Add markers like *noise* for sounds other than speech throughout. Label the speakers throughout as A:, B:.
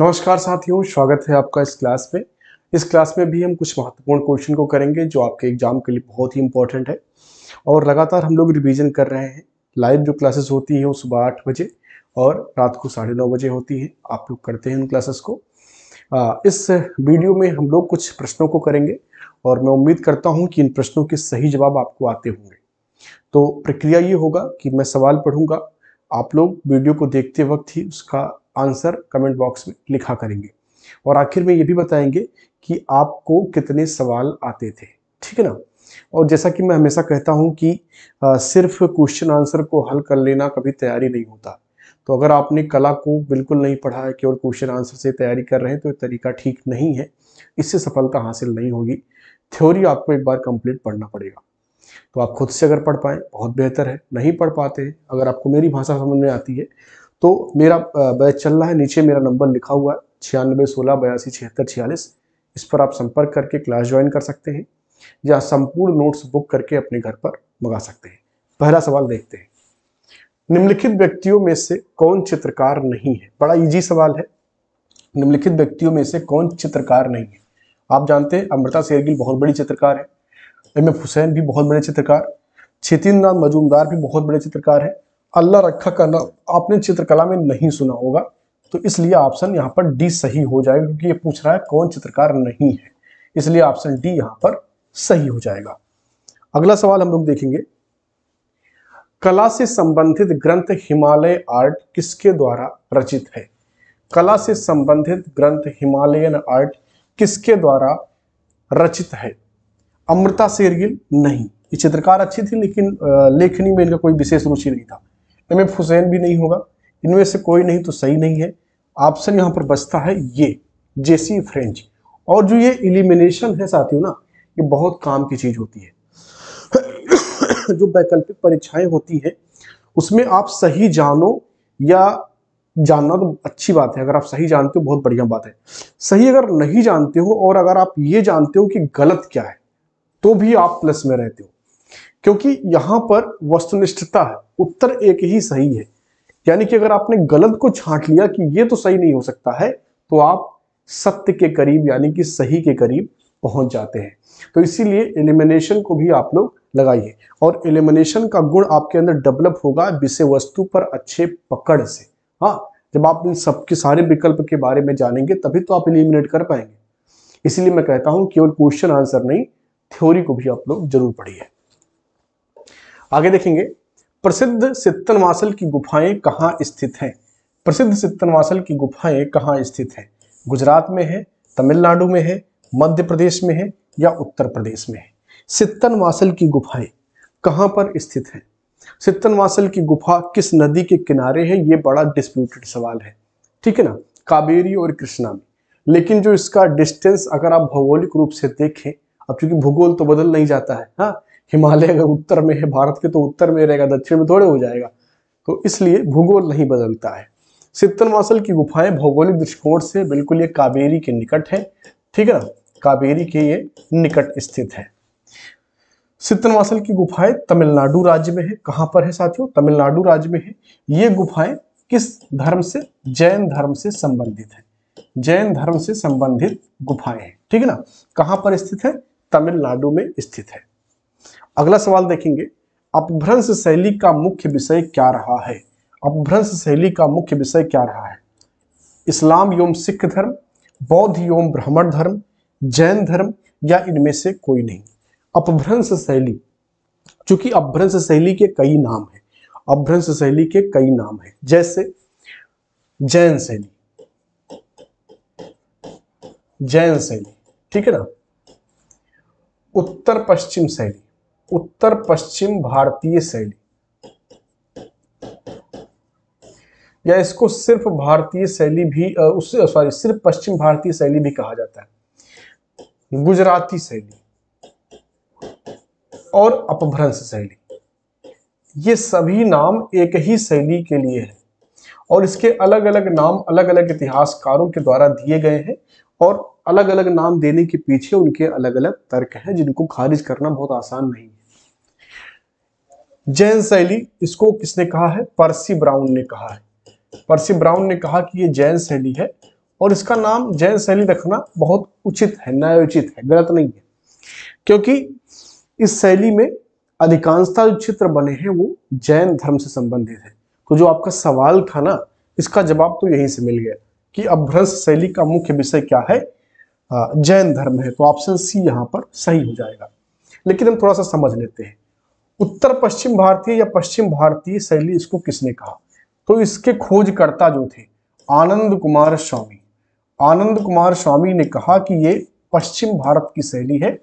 A: नमस्कार साथियों स्वागत है आपका इस क्लास में इस क्लास में भी हम कुछ महत्वपूर्ण क्वेश्चन को करेंगे जो आपके एग्जाम के लिए बहुत ही इंपॉर्टेंट है और लगातार हम लोग रिवीजन कर रहे हैं लाइव जो क्लासेस होती हैं वो सुबह आठ बजे और रात को साढ़े नौ बजे होती हैं आप लोग करते हैं उन क्लासेस को आ, इस वीडियो में हम लोग कुछ प्रश्नों को करेंगे और मैं उम्मीद करता हूँ कि इन प्रश्नों के सही जवाब आपको आते होंगे तो प्रक्रिया ये होगा कि मैं सवाल पढ़ूंगा आप लोग वीडियो को देखते वक्त ही उसका आंसर कमेंट बॉक्स में लिखा करेंगे और आखिर में ये भी बताएंगे कि आपको कितने सवाल आते थे ठीक है ना और जैसा कि मैं हमेशा कहता हूँ कि आ, सिर्फ क्वेश्चन आंसर को हल कर लेना कभी तैयारी नहीं होता तो अगर आपने कला को बिल्कुल नहीं पढ़ा है केवल क्वेश्चन आंसर से तैयारी कर रहे हैं तो तरीका ठीक नहीं है इससे सफलता हासिल नहीं होगी थ्योरी आपको एक बार कंप्लीट पढ़ना पड़ेगा तो आप खुद से अगर पढ़ पाएं बहुत बेहतर है नहीं पढ़ पाते अगर आपको मेरी भाषा समझ में आती है तो मेरा बैच चल रहा है नीचे मेरा नंबर लिखा हुआ है छियानबे सोलह बयासी छिहत्तर छियालीस इस पर आप संपर्क करके क्लास ज्वाइन कर सकते हैं या संपूर्ण नोट्स बुक करके अपने घर पर मंगा सकते हैं पहला सवाल देखते हैं निम्नलिखित व्यक्तियों में से कौन चित्रकार नहीं है बड़ा इजी सवाल है निम्नलिखित व्यक्तियों में से कौन चित्रकार नहीं है आप जानते हैं अमृता शेरगिल बहुत बड़ी चित्रकार है एम एफ हुसैन भी बहुत बड़े चित्रकार छितिन मजूमदार भी बहुत बड़े चित्रकार हैं अल्लाह रखा करना आपने चित्रकला में नहीं सुना होगा तो इसलिए ऑप्शन यहाँ पर डी सही हो जाएगा क्योंकि ये पूछ रहा है कौन चित्रकार नहीं है इसलिए ऑप्शन डी यहाँ पर सही हो जाएगा अगला सवाल हम लोग देखेंगे कला से संबंधित ग्रंथ हिमालय आर्ट किसके द्वारा रचित है कला से संबंधित ग्रंथ हिमालयन आर्ट किसके द्वारा रचित है अमृता शेरगिल नहीं ये चित्रकार अच्छी थी लेकिन लेखनी में इनका कोई विशेष रुचि नहीं था एम एफ हुसैन भी नहीं होगा इनमें से कोई नहीं तो सही नहीं है ऑप्शन यहाँ पर बचता है ये जेसी फ्रेंच और जो ये इलिमिनेशन है साथियों ना ये बहुत काम की चीज़ होती है जो वैकल्पिक परीक्षाएं होती है उसमें आप सही जानो या जानना तो अच्छी बात है अगर आप सही जानते हो बहुत बढ़िया बात है सही अगर नहीं जानते हो और अगर आप ये जानते हो कि गलत क्या है तो भी आप प्लस में रहते हो क्योंकि यहां पर वस्तुनिष्ठता है उत्तर एक ही सही है यानी कि अगर आपने गलत को छांट लिया कि ये तो सही नहीं हो सकता है तो आप सत्य के करीब यानी कि सही के करीब पहुंच जाते हैं तो इसीलिए एलिमिनेशन को भी आप लोग लगाइए और एलिमिनेशन का गुण आपके अंदर डेवलप होगा विषय वस्तु पर अच्छे पकड़ से हाँ जब आप इन सबके सारे विकल्प के बारे में जानेंगे तभी तो आप इलिमिनेट कर पाएंगे इसीलिए मैं कहता हूं केवल क्वेश्चन आंसर नहीं थ्योरी को भी आप लोग जरूर पढ़िए आगे देखेंगे प्रसिद्ध सित्तनवासल की गुफाएं कहाँ स्थित हैं प्रसिद्ध सित्तनवासल की गुफाएं कहाँ स्थित हैं गुजरात में है तमिलनाडु में है मध्य प्रदेश में है या उत्तर प्रदेश में है सित्तनवासल की गुफाएं कहाँ पर स्थित हैं सित्तनवासल की गुफा किस नदी के किनारे है ये बड़ा डिस्प्यूटेड सवाल है ठीक है ना कावेरी और कृष्णा में लेकिन जो इसका डिस्टेंस अगर आप भौगोलिक रूप से देखें अब चूंकि भूगोल तो बदल नहीं जाता है हाँ हिमालय अगर उत्तर में है भारत के तो उत्तर में रहेगा दक्षिण में थोड़े हो जाएगा तो इसलिए भूगोल नहीं बदलता है सित्तनवासल की गुफाएं भौगोलिक दृष्टिकोण से बिल्कुल ये कावेरी के निकट है ठीक है ना कावेरी के ये निकट स्थित है सित्तनवासल की गुफाएं तमिलनाडु राज्य में है कहाँ पर है साथियों तमिलनाडु राज्य में है ये गुफाएं किस धर्म से जैन धर्म से संबंधित है जैन धर्म से संबंधित गुफाएं हैं ठीक है ना कहाँ पर स्थित है तमिलनाडु में स्थित है अगला सवाल देखेंगे अपभ्रंश शैली का मुख्य विषय क्या रहा है अपभ्रंश शैली का मुख्य विषय क्या रहा है इस्लाम एवं सिख धर्म बौद्ध एवं ब्राह्मण धर्म जैन धर्म या इनमें से कोई नहीं अपभ्रंश शैली चूंकि अपभ्रंश शैली के कई नाम हैं अपभ्रंश शैली के कई नाम हैं जैसे जैन शैली जैन शैली ठीक है ना उत्तर पश्चिम शैली उत्तर पश्चिम भारतीय शैली या इसको सिर्फ भारतीय शैली भी उस सॉरी सिर्फ पश्चिम भारतीय शैली भी कहा जाता है गुजराती शैली और अपभ्रंश शैली ये सभी नाम एक ही शैली के लिए है और इसके अलग अलग नाम अलग अलग इतिहासकारों के द्वारा दिए गए हैं और अलग अलग नाम देने के पीछे उनके अलग अलग तर्क हैं जिनको खारिज करना बहुत आसान नहीं है जैन शैली इसको किसने कहा है पर्सी ब्राउन ने कहा है पर्सी ब्राउन ने कहा कि ये जैन शैली है और इसका नाम जैन शैली रखना बहुत उचित है न्यायोचित है गलत नहीं है क्योंकि इस शैली में अधिकांशता जो चित्र बने हैं वो जैन धर्म से संबंधित है तो जो आपका सवाल था ना इसका जवाब तो यहीं से मिल गया कि अभ्रंश शैली का मुख्य विषय क्या है जैन धर्म है तो ऑप्शन सी यहाँ पर सही हो जाएगा लेकिन हम थोड़ा सा समझ लेते हैं उत्तर पश्चिम भारतीय या पश्चिम भारतीय शैली इसको किसने कहा तो इसके खोजकर्ता जो थे आनंद कुमार स्वामी आनंद कुमार स्वामी ने कहा कि ये पश्चिम भारत की शैली है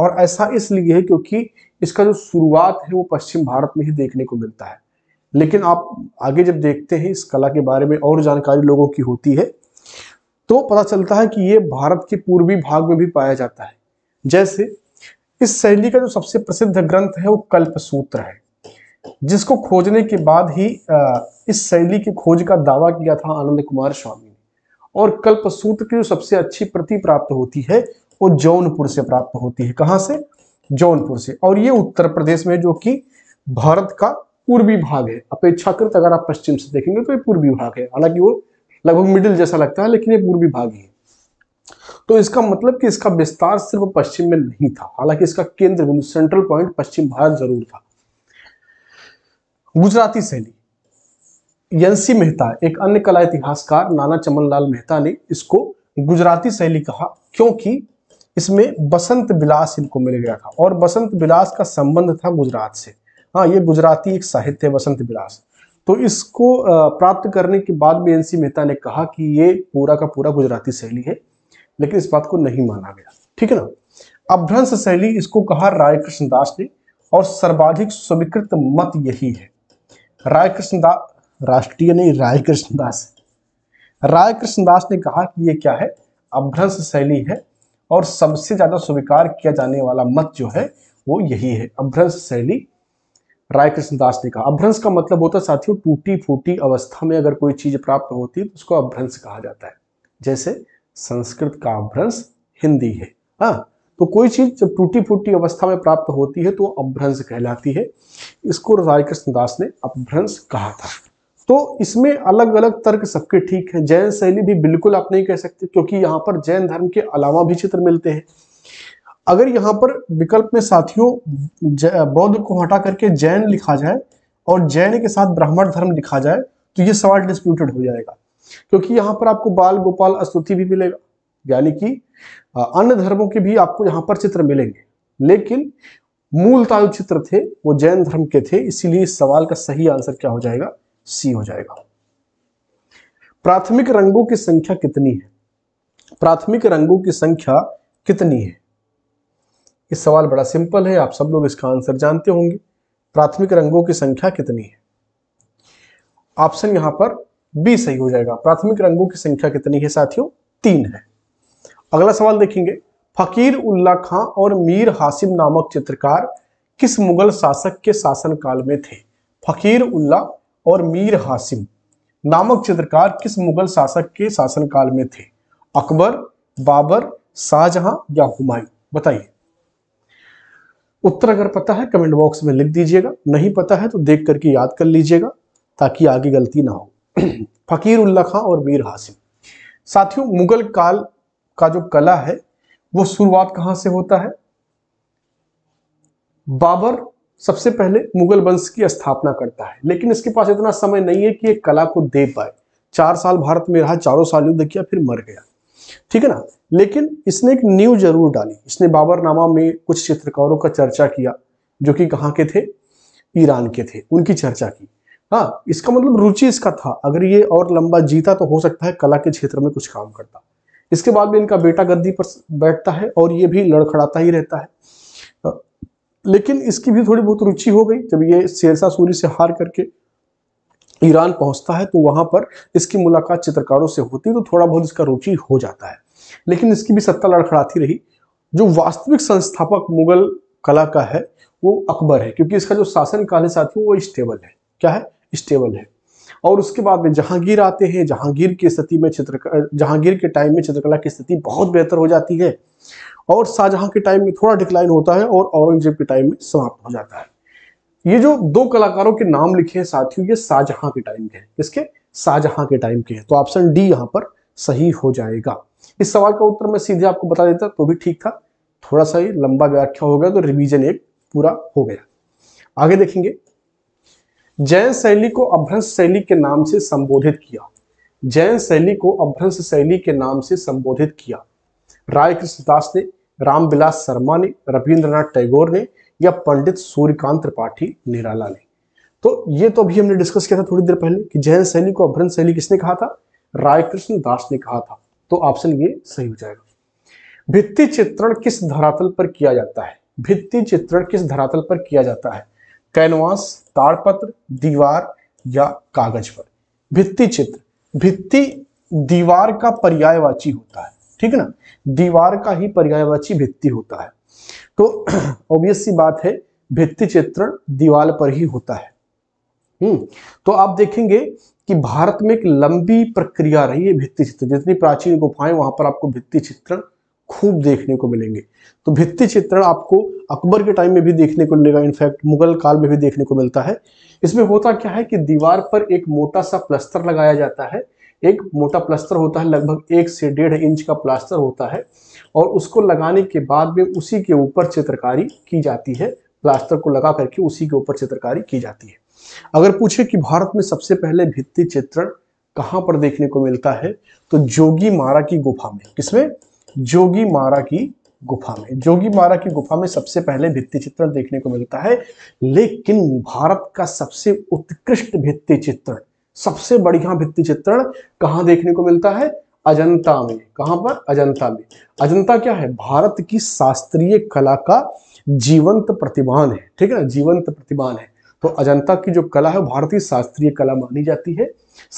A: और ऐसा इसलिए है क्योंकि इसका जो शुरुआत है वो पश्चिम भारत में ही देखने को मिलता है लेकिन आप आगे जब देखते हैं इस कला के बारे में और जानकारी लोगों की होती है तो पता चलता है कि ये भारत के पूर्वी भाग में भी पाया जाता है जैसे इस शैली का जो सबसे प्रसिद्ध ग्रंथ है वो कल्प सूत्र है जिसको खोजने के बाद ही इस शैली की खोज का दावा किया था आनंद कुमार स्वामी ने और कल्प सूत्र की जो सबसे अच्छी प्रति प्राप्त होती है वो जौनपुर से प्राप्त होती है कहाँ से जौनपुर से और ये उत्तर प्रदेश में जो कि भारत का पूर्वी भाग है अपेक्षाकृत अगर आप पश्चिम से देखेंगे तो ये पूर्वी भाग है हालांकि वो लगभग मिडिल जैसा लगता है लेकिन ये पूर्वी भाग ही है तो इसका मतलब कि इसका विस्तार सिर्फ पश्चिम में नहीं था हालांकि इसका केंद्र बिंदु सेंट्रल पॉइंट पश्चिम भारत जरूर था गुजराती शैली यंसी मेहता एक अन्य कला इतिहासकार नाना चमनलाल मेहता ने इसको गुजराती शैली कहा क्योंकि इसमें बसंत विलास इनको मिल गया था और बसंत विलास का संबंध था गुजरात से हाँ ये गुजराती एक साहित्य है बसंत विलास तो इसको प्राप्त करने के बाद भी एनसी मेहता ने कहा कि ये पूरा का पूरा गुजराती शैली है लेकिन इस बात को नहीं माना गया ठीक है ना अभ्रंश शैली इसको कहा राय कृष्णदास ने और सर्वाधिक स्वीकृत मत यही है राय कृष्णदास राष्ट्रीय नहीं राय कृष्णदास राय कृष्णदास ने कहा कि ये क्या है अभ्रंश शैली है और सबसे ज्यादा स्वीकार किया जाने वाला मत जो है वो यही है अभ्रंश शैली राय कृष्णदास ने कहा अभ्रंश का मतलब होता है साथियों टूटी फूटी अवस्था में अगर कोई चीज प्राप्त होती है तो उसको अभ्रंश कहा जाता है जैसे संस्कृत का अभ्रंश हिंदी है हाँ तो कोई चीज जब टूटी फूटी अवस्था में प्राप्त होती है तो अभ्रंश कहलाती है इसको राय कृष्णदास ने अभ्रंश कहा था तो इसमें अलग अलग तर्क सबके ठीक है जैन शैली भी बिल्कुल आप नहीं कह सकते क्योंकि यहाँ पर जैन धर्म के अलावा भी चित्र मिलते हैं अगर यहाँ पर विकल्प में साथियों बौद्ध को हटा करके जैन लिखा जाए और जैन के साथ ब्राह्मण धर्म लिखा जाए तो ये सवाल डिस्प्यूटेड हो जाएगा क्योंकि यहाँ पर आपको बाल गोपाल स्तुति भी मिलेगा यानी कि अन्य धर्मों के भी आपको यहाँ पर चित्र मिलेंगे लेकिन मूलता चित्र थे वो जैन धर्म के थे इसीलिए इस सवाल का सही आंसर क्या हो जाएगा सी हो जाएगा प्राथमिक रंगों की संख्या कितनी है प्राथमिक रंगों की संख्या कितनी है इस सवाल बड़ा सिंपल है आप सब लोग इसका आंसर जानते होंगे प्राथमिक रंगों की संख्या कितनी है ऑप्शन यहां पर बी सही हो जाएगा प्राथमिक रंगों की संख्या कितनी है साथियों तीन है अगला सवाल देखेंगे फकीर उल्ला खां और मीर हासिम नामक चित्रकार किस मुगल शासक के शासनकाल में थे फकीर उल्ला और मीर हासिम नामक चित्रकार किस मुगल शासक के शासनकाल में थे अकबर बाबर शाहजहां या हुमायूं बताइए उत्तर अगर पता है कमेंट बॉक्स में लिख दीजिएगा नहीं पता है तो देख करके याद कर लीजिएगा ताकि आगे गलती ना हो *clears throat* फ़कीर उल्ला खां और मीर हासिम साथियों मुगल काल का जो कला है वो शुरुआत कहां से होता है बाबर सबसे पहले मुगल वंश की स्थापना करता है लेकिन इसके पास इतना समय नहीं है कि एक कला को दे पाए चार साल भारत में रहा चारों साल युद्ध किया फिर मर गया ठीक है ना लेकिन इसने एक न्यू जरूर डाली इसने बाबरनामा में कुछ चित्रकारों का चर्चा किया जो कि कहाँ के थे ईरान के थे उनकी चर्चा की हाँ इसका मतलब रुचि इसका था अगर ये और लंबा जीता तो हो सकता है कला के क्षेत्र में कुछ काम करता इसके बाद भी इनका बेटा गद्दी पर बैठता है और ये भी लड़खड़ाता ही रहता है लेकिन इसकी भी थोड़ी बहुत रुचि हो गई जब ये शेरशाह सूरी से हार करके ईरान पहुंचता है तो वहां पर इसकी मुलाकात चित्रकारों से होती तो थोड़ा बहुत इसका रुचि हो जाता है लेकिन इसकी भी सत्ता लड़खड़ाती रही जो वास्तविक संस्थापक मुगल कला का है वो अकबर है क्योंकि इसका जो शासन काले साथियों वो स्टेबल है क्या है स्टेबल है और उसके बाद में जहांगीर आते हैं जहांगीर की स्थिति में चित्र जहांगीर के टाइम में चित्रकला की स्थिति बहुत बेहतर हो जाती है और शाहजहां के टाइम में थोड़ा डिक्लाइन होता है और औरंगजेब के टाइम में समाप्त हो जाता है ये जो दो कलाकारों के नाम लिखे हैं साथियों ये शाहजहां के टाइम के हैं इसके शाहजहां के टाइम के हैं तो ऑप्शन डी यहाँ पर सही हो जाएगा इस सवाल का उत्तर मैं सीधे आपको बता देता तो भी ठीक था थोड़ा सा ही लंबा व्याख्या हो गया तो रिविजन एक पूरा हो गया आगे देखेंगे जैन शैली को अभ्रंश शैली के नाम से संबोधित किया जैन शैली को अभ्रंश शैली के नाम से संबोधित किया राय कृष्णदास ने रामविलास शर्मा ने रविंद्रनाथ टैगोर ने या पंडित सूर्यकांत त्रिपाठी निराला ने तो ये तो अभी हमने डिस्कस किया था थोड़ी देर पहले कि जैन शैली को अभ्रंश शैली किसने कहा था राय कृष्ण दास ने कहा था तो ऑप्शन ये सही हो जाएगा भित्ति चित्रण किस धरातल पर किया जाता है भित्ति चित्रण किस धरातल पर किया जाता है कैनवास ताड़पत्र दीवार या कागज पर भित्ति चित्र भित्ति दीवार का पर्यायवाची होता है ठीक है ना दीवार का ही पर्यायवाची भित्ति होता है तो ऑब्वियस *clears throat* सी बात है भित्ति चित्रण दीवार पर ही होता है हम्म तो आप देखेंगे कि भारत में एक लंबी प्रक्रिया रही है भित्ति चित्र जितनी प्राचीन गुफाएं वहां पर आपको भित्ति चित्रण खूब देखने को मिलेंगे तो भित्ति चित्रण आपको अकबर के टाइम में भी देखने को मिलेगा इनफैक्ट मुगल काल में भी देखने को मिलता है इसमें होता क्या है कि दीवार पर एक मोटा सा प्लस्तर लगाया जाता है एक मोटा प्लस्तर होता है लगभग एक से डेढ़ इंच का प्लास्टर होता है और उसको लगाने के बाद में उसी के ऊपर चित्रकारी की जाती है प्लास्टर को लगा करके उसी के ऊपर चित्रकारी की जाती है अगर पूछे कि भारत में सबसे पहले भित्ति चित्रण कहाँ पर देखने को मिलता है तो जोगी मारा की गुफा में किसमें जोगी मारा की गुफा में जोगी मारा की गुफा में सबसे पहले भित्ति चित्रण देखने को मिलता है लेकिन भारत का सबसे उत्कृष्ट भित्ति चित्रण सबसे बढ़िया भित्ति चित्रण कहाँ देखने को मिलता है अजंता में कहां पर अजंता में अजंता क्या है भारत की शास्त्रीय कला का जीवंत प्रतिमान है ठीक है ना जीवंत प्रतिमान है तो अजंता की जो कला है भारतीय शास्त्रीय कला मानी जाती है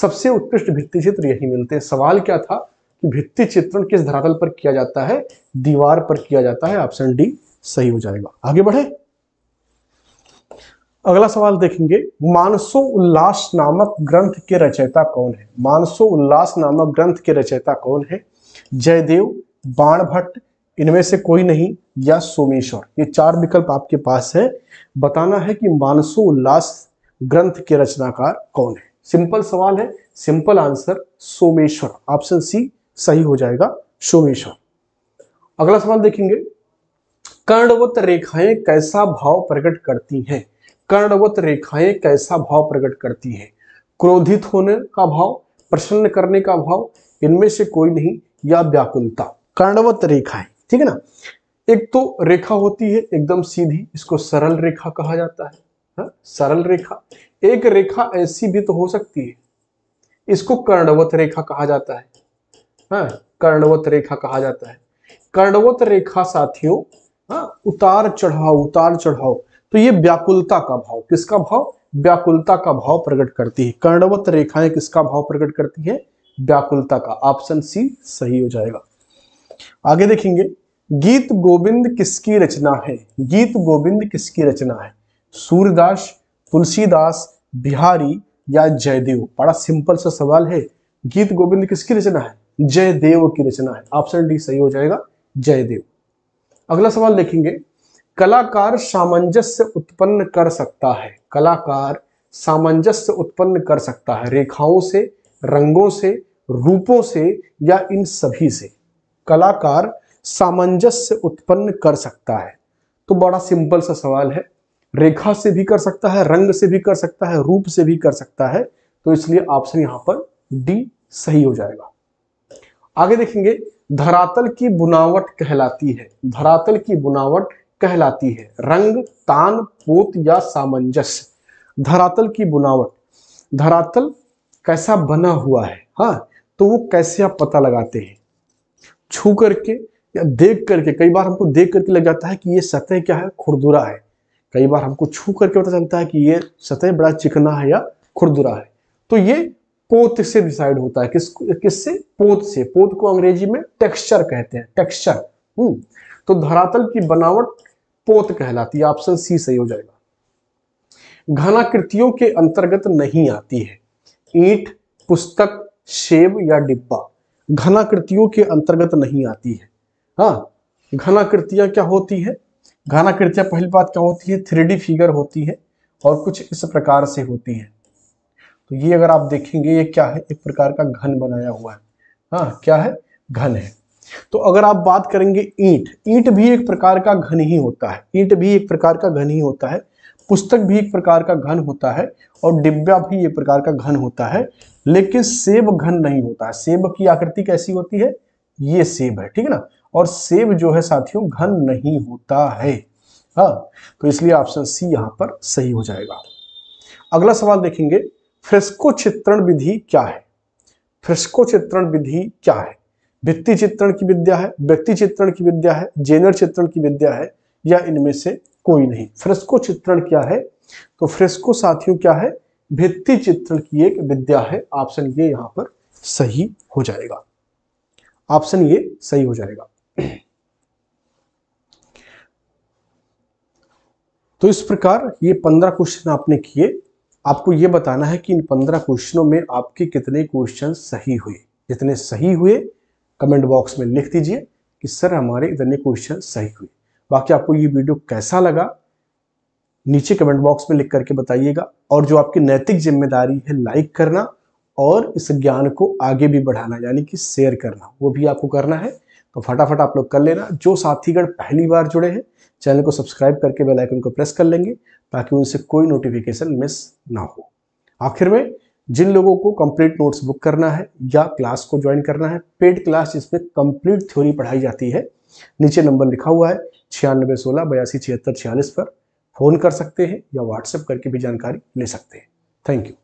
A: सबसे उत्कृष्ट भित्ति चित्र यही मिलते हैं सवाल क्या था भित्ति चित्रण किस धरातल पर किया जाता है दीवार पर किया जाता है ऑप्शन डी सही हो जाएगा आगे बढ़े अगला सवाल देखेंगे मानसो उल्लास नामक ग्रंथ के रचयिता कौन है मानसो उल्लास नामक ग्रंथ के रचयिता कौन है जयदेव बाण भट्ट इनमें से कोई नहीं या सोमेश्वर ये चार विकल्प आपके पास है बताना है कि मानसो उल्लास ग्रंथ के रचनाकार कौन है सिंपल सवाल है सिंपल आंसर सोमेश्वर ऑप्शन सी सही हो जाएगा सोमेशन हाँ। अगला सवाल देखेंगे कर्णवत रेखाएं कैसा भाव प्रकट करती हैं कर्णवत रेखाएं कैसा भाव प्रकट करती हैं क्रोधित होने का भाव प्रसन्न करने का भाव इनमें से कोई नहीं या व्याकुलता कर्णवत रेखाएं ठीक है ना एक तो रेखा होती है एकदम सीधी इसको सरल रेखा कहा जाता है हा? सरल रेखा एक रेखा ऐसी भी तो हो सकती है इसको कर्णवत रेखा कहा जाता है हाँ कर्णवत रेखा कहा जाता है कर्णवत रेखा साथियों हाँ उतार चढ़ाव उतार चढ़ाव तो ये व्याकुलता का भाव किसका भाव व्याकुलता का भाव प्रकट करती है कर्णवत रेखाएं किसका भाव प्रकट करती है व्याकुलता का ऑप्शन सी सही हो जाएगा आगे देखेंगे गीत गोविंद किसकी रचना है गीत गोविंद किसकी रचना है सूर्यदास तुलसीदास बिहारी या जयदेव बड़ा सिंपल सा सवाल है गीत गोविंद किसकी रचना है जय देव की रचना है ऑप्शन डी सही हो जाएगा जय देव अगला सवाल देखेंगे कलाकार सामंजस्य उत्पन्न कर सकता है कलाकार सामंजस्य उत्पन्न कर सकता है रेखाओं से रंगों से रूपों से या इन सभी से कलाकार सामंजस्य उत्पन्न कर सकता है तो बड़ा सिंपल सा सवाल है रेखा से भी कर सकता है रंग से भी कर सकता है रूप से भी कर सकता है तो इसलिए ऑप्शन यहां पर डी सही हो जाएगा आगे देखेंगे धरातल की बुनावट कहलाती है धरातल की बुनावट कहलाती है रंग तान पोत या सामंजस्य धरातल की बुनावट धरातल कैसा बना हुआ है हाँ तो वो कैसे आप पता लगाते हैं छू करके या देख करके कई बार हमको देख करके लग जाता है कि ये सतह क्या है खुरदुरा है कई बार हमको छू करके पता चलता है कि ये सतह बड़ा चिकना है या खुरदुरा है तो ये पोत से डिसाइड होता है किस किससे पोत से पोत को अंग्रेजी में टेक्सचर कहते हैं टेक्सचर हम्म तो धरातल की बनावट पोत कहलाती है ऑप्शन सी सही हो जाएगा घनाकृतियों के अंतर्गत नहीं आती है ईट पुस्तक शेब या डिब्बा घनाकृतियों के अंतर्गत नहीं आती है हाँ घनाकृतियां क्या होती है घनाकृतियां पहली बात क्या होती है थ्री फिगर होती है और कुछ इस प्रकार से होती है तो ये अगर आप देखेंगे ये क्या है एक प्रकार का घन बनाया हुआ है हाँ क्या है घन है तो अगर आप बात करेंगे ईंट ईंट भी एक प्रकार का घन ही होता है ईंट भी एक प्रकार का घन ही होता है पुस्तक भी एक प्रकार का घन होता है और डिब्बा भी एक प्रकार का घन होता है लेकिन सेब घन नहीं होता है सेब की आकृति कैसी होती है ये सेब है ठीक है ना और सेब जो है साथियों घन नहीं होता है हाँ तो इसलिए ऑप्शन सी यहां पर सही हो जाएगा अगला सवाल देखेंगे फ्रेस्को चित्रण विधि क्या है फ्रेस्को चित्रण विधि क्या है भित्ति चित्रण की विद्या है व्यक्ति चित्रण की विद्या है जेनर चित्रण की विद्या है या इनमें से कोई नहीं फ्रेस्को चित्रण क्या है तो फ्रेस्को साथियों क्या है भित्ति चित्रण की एक विद्या है ऑप्शन ये यहां पर सही हो जाएगा ऑप्शन ये सही हो जाएगा तो इस प्रकार ये पंद्रह क्वेश्चन आपने किए आपको ये बताना है कि इन पंद्रह क्वेश्चनों में आपके कितने क्वेश्चन सही हुए जितने सही हुए कमेंट बॉक्स में लिख दीजिए कि सर हमारे इतने क्वेश्चन सही हुए बाकी आपको ये वीडियो कैसा लगा नीचे कमेंट बॉक्स में लिख करके बताइएगा और जो आपकी नैतिक जिम्मेदारी है लाइक करना और इस ज्ञान को आगे भी बढ़ाना यानी कि शेयर करना वो भी आपको करना है तो फटाफट आप लोग कर लेना जो साथीगण पहली बार जुड़े हैं चैनल को सब्सक्राइब करके बेल आइकन को प्रेस कर लेंगे ताकि उनसे कोई नोटिफिकेशन मिस ना हो आखिर में जिन लोगों को कंप्लीट नोट्स बुक करना है या क्लास को ज्वाइन करना है पेड क्लास जिसमें कंप्लीट थ्योरी पढ़ाई जाती है नीचे नंबर लिखा हुआ है छियानबे सोलह बयासी छिहत्तर छियालीस पर फ़ोन कर सकते हैं या व्हाट्सएप करके भी जानकारी ले सकते हैं थैंक यू